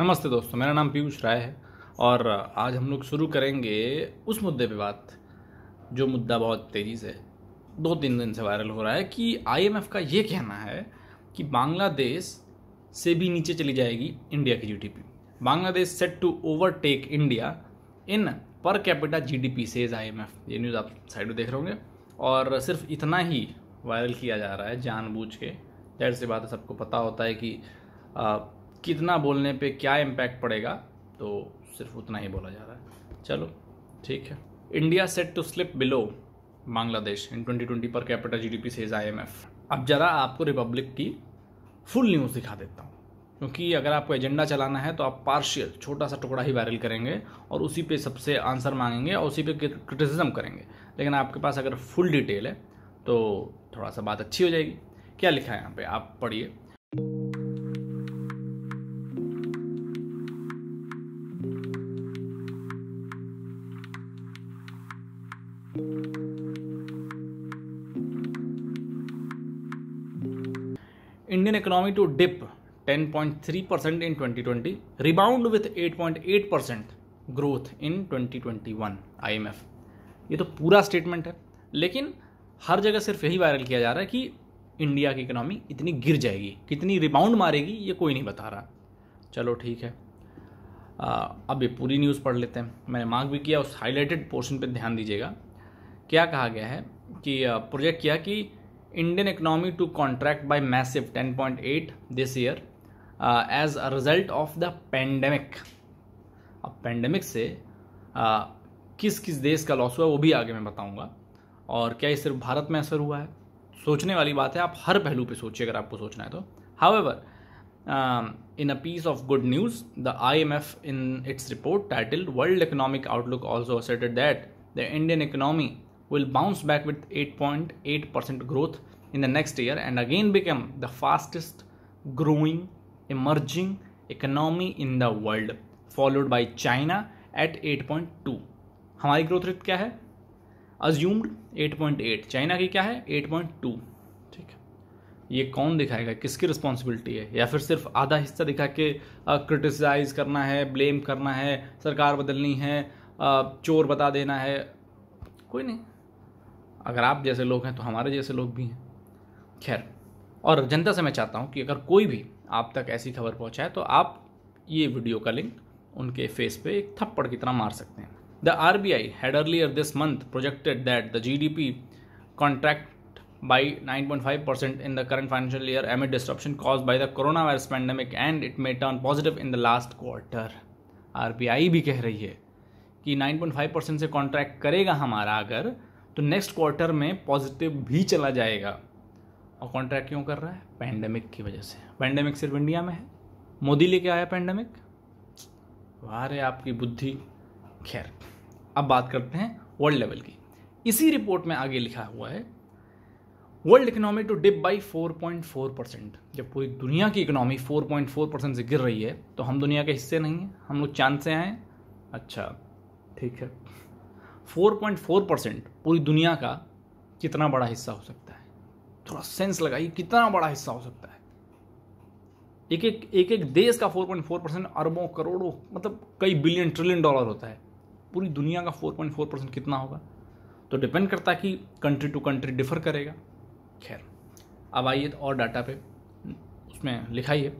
नमस्ते दोस्तों मेरा नाम पीयूष राय है और आज हम लोग शुरू करेंगे उस मुद्दे पे बात जो मुद्दा बहुत तेज़ी से दो तीन दिन से वायरल हो रहा है कि आईएमएफ का ये कहना है कि बांग्लादेश से भी नीचे चली जाएगी इंडिया की GDP Bangladesh set to overtake India in per capita GDP says I ये न्यूज़ आप साइड में देख रहे होंगे और सिर्फ इतना ही वायरल किया जा रहा है जानबूझ के जाहिर सी बात है सबको पता होता है कि कितना बोलने पे क्या इम्पैक्ट पड़ेगा तो सिर्फ उतना ही बोला जा रहा है चलो ठीक है India set to slip below Bangladesh in 2020 per capital GDP says IMF अब ज़रा आपको रिपब्लिक की फुल न्यूज़ दिखा देता हूँ क्योंकि अगर आपको एजेंडा चलाना है तो आप पार्शियल छोटा सा टुकड़ा ही वायरल करेंगे और उसी पे सबसे आंसर मांगेंगे और उसी पे क्रिटिसिज्म करेंगे लेकिन आपके पास अगर फुल डिटेल है तो थोड़ा सा बात अच्छी हो जाएगी क्या लिखा है यहाँ पे आप पढ़िए Indian economy to dip 10.3% in 2020, rebound with 8.8% growth in 2021 IMF ये तो पूरा स्टेटमेंट है लेकिन हर जगह सिर्फ यही वायरल किया जा रहा है कि इंडिया की इकोनॉमी इतनी गिर जाएगी कितनी रिबाउंड मारेगी ये कोई नहीं बता रहा चलो ठीक है आ, अब ये पूरी न्यूज़ पढ़ लेते हैं मैंने मांग भी किया उस हाईलाइटेड पोर्शन पे ध्यान दीजिएगा क्या कहा गया है कि प्रोजेक्ट किया कि Indian economy to contract by massive ten point eight this year as a result of the pandemic अब पेंडेमिक से uh, किस किस देश का लॉस हुआ है वो भी आगे मैं बताऊंगा और क्या ये सिर्फ भारत में असर हुआ है सोचने वाली बात है आप हर पहलू पे सोचिए अगर आपको सोचना है तो how in a piece of good news the I M F in its report title world economic outlook also asserted that the Indian economy will bounce back with 8.8% growth in the next year and again become the fastest growing emerging economy in the world, followed by China at 8.2. हमारी growth rate क्या है assumed 8.8 China की क्या है 8.2 ठीक है ये कौन दिखाएगा किसकी रिस्पॉन्सिबिलिटी है या फिर सिर्फ आधा हिस्सा दिखा के क्रिटिसाइज करना है ब्लेम करना है सरकार बदलनी है आ, चोर बता देना है कोई नहीं अगर आप जैसे लोग हैं तो हमारे जैसे लोग भी हैं खैर और जनता से मैं चाहता हूँ कि अगर कोई भी आप तक ऐसी खबर पहुँचाए तो आप ये वीडियो का लिंक उनके फेस पे एक थप्पड़ की तरह मार सकते हैं the R B I had earlier this month projected that the G D P contract by nine point five percent in the current financial year amid disruption caused by the corona virus pandemic and it may turn positive in the last quarter R B I भी कह रही है कि nine point five percent से contract करेगा हमारा अगर तो नेक्स्ट क्वार्टर में पॉजिटिव भी चला जाएगा और कॉन्ट्रैक्ट क्यों कर रहा है पैंडेमिक की वजह से पैंडमिक सिर्फ इंडिया में है मोदी लेके आया पैंडेमिक वारे आपकी बुद्धि खैर अब बात करते हैं वर्ल्ड लेवल की इसी रिपोर्ट में आगे लिखा हुआ है world economy to dip by 4.4 percent जब पूरी दुनिया की इकोनॉमी 4.4 परसेंट से गिर रही है तो हम दुनिया के हिस्से नहीं हैं हम लोग चांद से आए अच्छा ठीक है 4.4 परसेंट पूरी दुनिया का कितना बड़ा हिस्सा हो सकता है थोड़ा सेंस लगाइए कितना बड़ा हिस्सा हो सकता है एक एक एक एक देश का 4.4 परसेंट अरबों करोड़ों मतलब कई बिलियन ट्रिलियन डॉलर होता है पूरी दुनिया का 4.4 परसेंट कितना होगा तो डिपेंड करता है कि कंट्री टू कंट्री डिफर करेगा खैर अब आइए तो और डाटा पे उसमें लिखाइए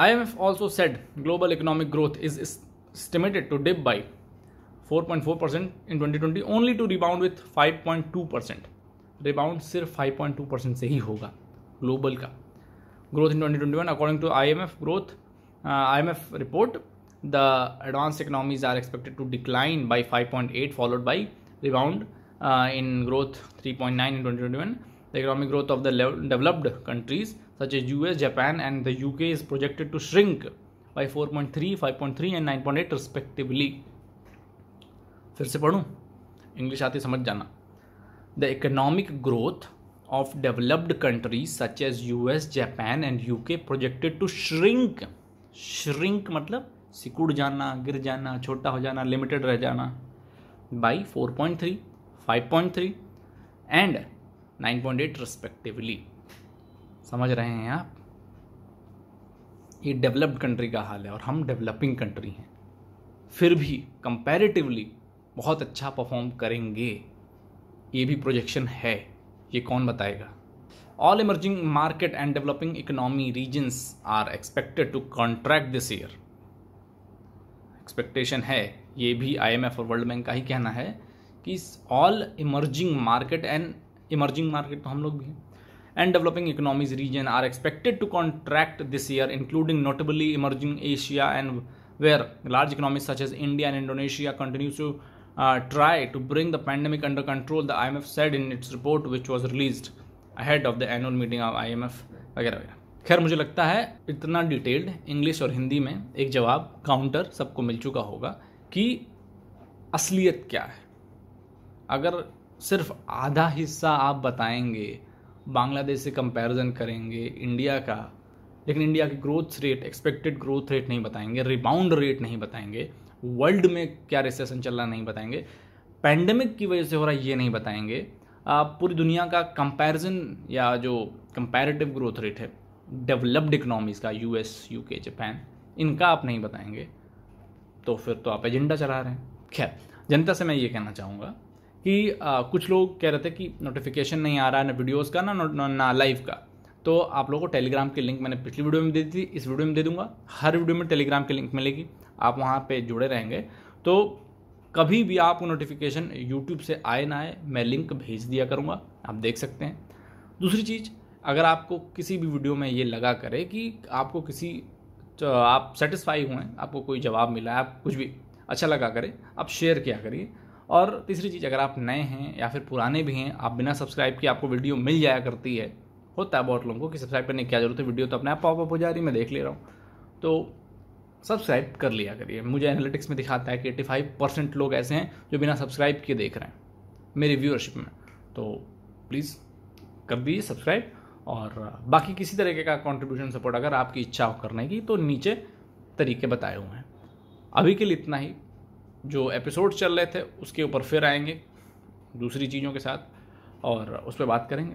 I M F also said global economic growth is estimated to dip by 4.4% in 2020 only to rebound with 5.2% rebound sir 5.2% se hi hoga global ka growth in 2021 according to imf growth uh, imf report the advanced economies are expected to decline by 5.8 followed by rebound uh, in growth 3.9 in 2021 the economic growth of the developed countries such as us japan and the uk is projected to shrink by 4.3 5.3 and 9.8 respectively फिर से पढ़ूँ English आती समझ जाना the economic growth of developed countries such as U S Japan and U K projected to shrink shrink मतलब सिकुड़ जाना गिर जाना छोटा हो जाना लिमिटेड रह जाना by four point three five point three and nine point eight respectively समझ रहे हैं आप ये डेवलप्ड कंट्री का हाल है और हम डेवलपिंग कंट्री हैं फिर भी कंपेरेटिवली बहुत अच्छा परफॉर्म करेंगे ये भी प्रोजेक्शन है ये कौन बताएगा all emerging market and developing economy regions are expected to contract this year expectation है ये भी आईएमएफ और वर्ल्ड बैंक का ही कहना है कि all emerging market and emerging market तो हम लोग भी हैं and developing economies region are expected to contract this year including notably emerging Asia and where large economy such as India and Indonesia continues to Uh, try to bring the pandemic under control, the IMF said in its report, which was released ahead of the annual meeting of IMF वगैरह वगैरह खैर मुझे लगता है इतना detailed English और हिंदी में एक जवाब काउंटर सबको मिल चुका होगा कि असलियत क्या है अगर सिर्फ आधा हिस्सा आप बताएंगे बांग्लादेश से कंपैरिजन करेंगे इंडिया का लेकिन इंडिया की growth rate expected growth rate नहीं बताएंगे रिबाउंड रेट नहीं बताएंगे वर्ल्ड में क्या रिसेशन चल रहा नहीं बताएंगे पैंडमिक की वजह से हो रहा ये नहीं बताएंगे आप पूरी दुनिया का कंपैरिजन या जो कंपैरेटिव ग्रोथ रेट है डेवलप्ड इकनॉमीज़ का यूएस यूके जापान इनका आप नहीं बताएंगे तो फिर तो आप एजेंडा चला रहे हैं खैर जनता से मैं ये कहना चाहूँगा कि आ, कुछ लोग कह रहे थे कि नोटिफिकेशन नहीं आ रहा है ना वीडियोज़ का ना ना लाइव का तो आप लोगों को टेलीग्राम की लिंक मैंने पिछली वीडियो में दे दी थी इस वीडियो में दे दूंगा हर वीडियो में टेलीग्राम की लिंक मिलेगी आप वहाँ पर जुड़े रहेंगे तो कभी भी आपको नोटिफिकेशन यूट्यूब से आए ना आए मैं लिंक भेज दिया करूँगा आप देख सकते हैं दूसरी चीज़ अगर आपको किसी भी वीडियो में ये लगा करे कि आपको किसी तो आप सेटिस्फाई हुए आपको कोई जवाब मिला है आप कुछ भी अच्छा लगा करें आप शेयर किया करिए और तीसरी चीज़ अगर आप नए हैं या फिर पुराने भी हैं आप बिना सब्सक्राइब किए आपको वीडियो मिल जाया करती है होता है बहुत लोगों को कि सब्सक्राइब करने की क्या जरूरत है वीडियो तो अपने आप पॉपअप हो जा रही मैं देख ले रहा हूँ तो सब्सक्राइब कर लिया करिए मुझे एनालिटिक्स में दिखाता है कि एट्टी फाइव परसेंट लोग ऐसे हैं जो बिना सब्सक्राइब किए देख रहे हैं मेरी व्यूअरशिप में तो प्लीज़ कर दीजिए सब्सक्राइब और बाकी किसी तरीके का कॉन्ट्रीब्यूशन सपोर्ट अगर आपकी इच्छा हो करने की तो नीचे तरीके बताए हुए हैं अभी के लिए इतना ही जो एपिसोड चल रहे थे उसके ऊपर फिर आएंगे दूसरी चीज़ों के साथ और उस पर बात करेंगे